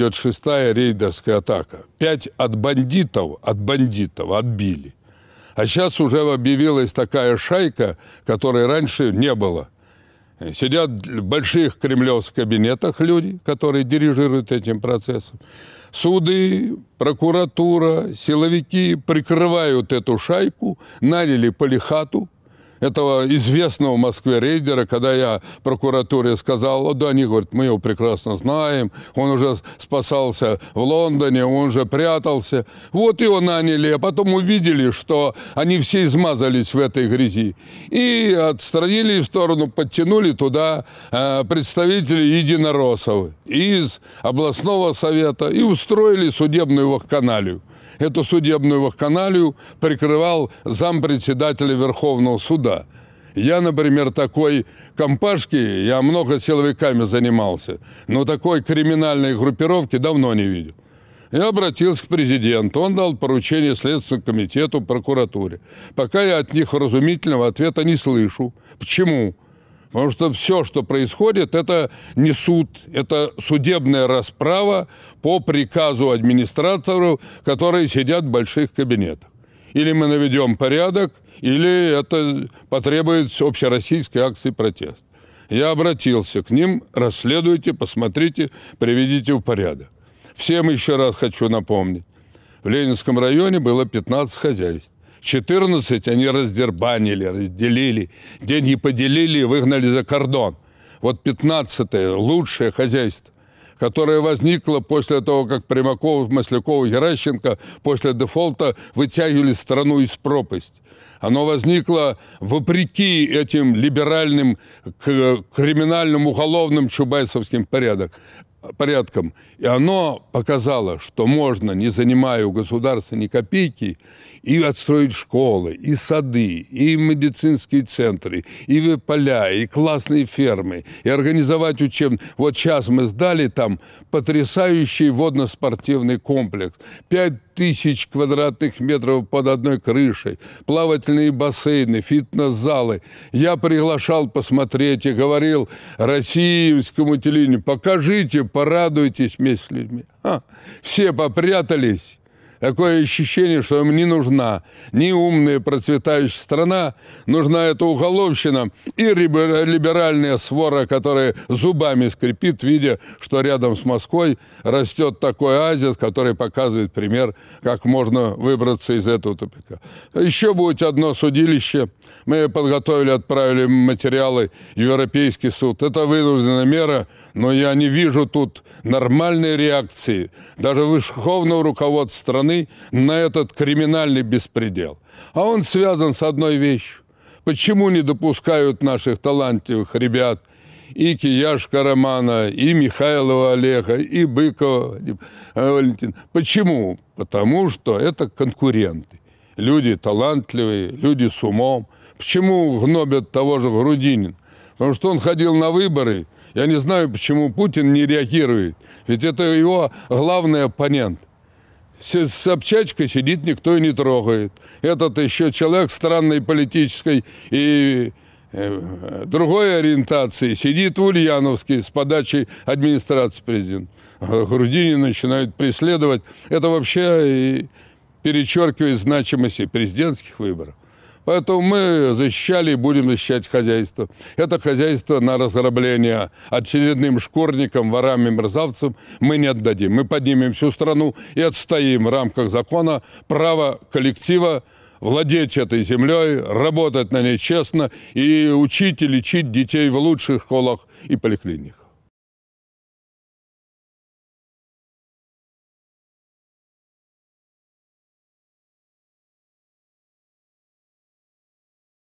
идет шестая рейдерская атака. Пять от бандитов, от бандитов отбили. А сейчас уже объявилась такая шайка, которой раньше не было. Сидят в больших кремлевских кабинетах люди, которые дирижируют этим процессом. Суды, прокуратура, силовики прикрывают эту шайку, наняли полихату, этого известного в Москве рейдера, когда я прокуратуре сказал, да, они говорят, мы его прекрасно знаем, он уже спасался в Лондоне, он же прятался. Вот его наняли, а потом увидели, что они все измазались в этой грязи. И отстранили в сторону, подтянули туда э, представителей единороссов из областного совета и устроили судебную вахканалию. Эту судебную вахканалию прикрывал зампредседателя Верховного суда труда. Я, например, такой компашки, я много силовиками занимался, но такой криминальной группировки давно не видел. Я обратился к президенту, он дал поручение Следственному комитету, прокуратуре. Пока я от них разумительного ответа не слышу. Почему? Потому что все, что происходит, это не суд, это судебная расправа по приказу администраторов, которые сидят в больших кабинетах. Или мы наведем порядок, или это потребует общероссийской акции протест. Я обратился к ним, расследуйте, посмотрите, приведите в порядок. Всем еще раз хочу напомнить. В Ленинском районе было 15 хозяйств. 14 они раздербанили, разделили, деньги поделили и выгнали за кордон. Вот 15-е лучшее хозяйство которая возникла после того, как Примаков, Масляков и Геращенко после дефолта вытягивали страну из пропасти. Оно возникло вопреки этим либеральным, э, криминальным, уголовным чубайсовским порядок порядком. И оно показало, что можно, не занимая у государства ни копейки, и отстроить школы, и сады, и медицинские центры, и поля, и классные фермы, и организовать учеб... Вот сейчас мы сдали там потрясающий водно-спортивный комплекс. 5 тысяч квадратных метров под одной крышей, плавательные бассейны, фитнес-залы. Я приглашал посмотреть и говорил российскому телевидению, покажите, порадуйтесь вместе с людьми. А, все попрятались Такое ощущение, что им не нужна ни умная процветающая страна, нужна эта уголовщина и либеральная свора, которая зубами скрипит, видя, что рядом с Москвой растет такой азис, который показывает пример, как можно выбраться из этого тупика. Еще будет одно судилище. Мы подготовили, отправили материалы в Европейский суд. Это вынужденная мера, но я не вижу тут нормальной реакции даже высшего руководства страны войны на этот криминальный беспредел. А он связан с одной вещью. Почему не допускают наших талантливых ребят и Кияшка Романа, и Михайлова Олега, и Быкова э, Валентина? Почему? Потому что это конкуренты. Люди талантливые, люди с умом. Почему гнобят того же Грудинина? Потому что он ходил на выборы. Я не знаю, почему Путин не реагирует. Ведь это его главный оппонент с аптечкой сидит, никто и не трогает. Этот еще человек странной политической и э, другой ориентации сидит в Ульяновске с подачей администрации президента. А Грудини начинают преследовать. Это вообще и перечеркивает значимость президентских выборов. Поэтому мы защищали и будем защищать хозяйство. Это хозяйство на разграбление очередным шкурникам, ворам и мерзавцам мы не отдадим. Мы поднимем всю страну и отстоим в рамках закона право коллектива владеть этой землей, работать на ней честно и учить и лечить детей в лучших школах и поликлиниках.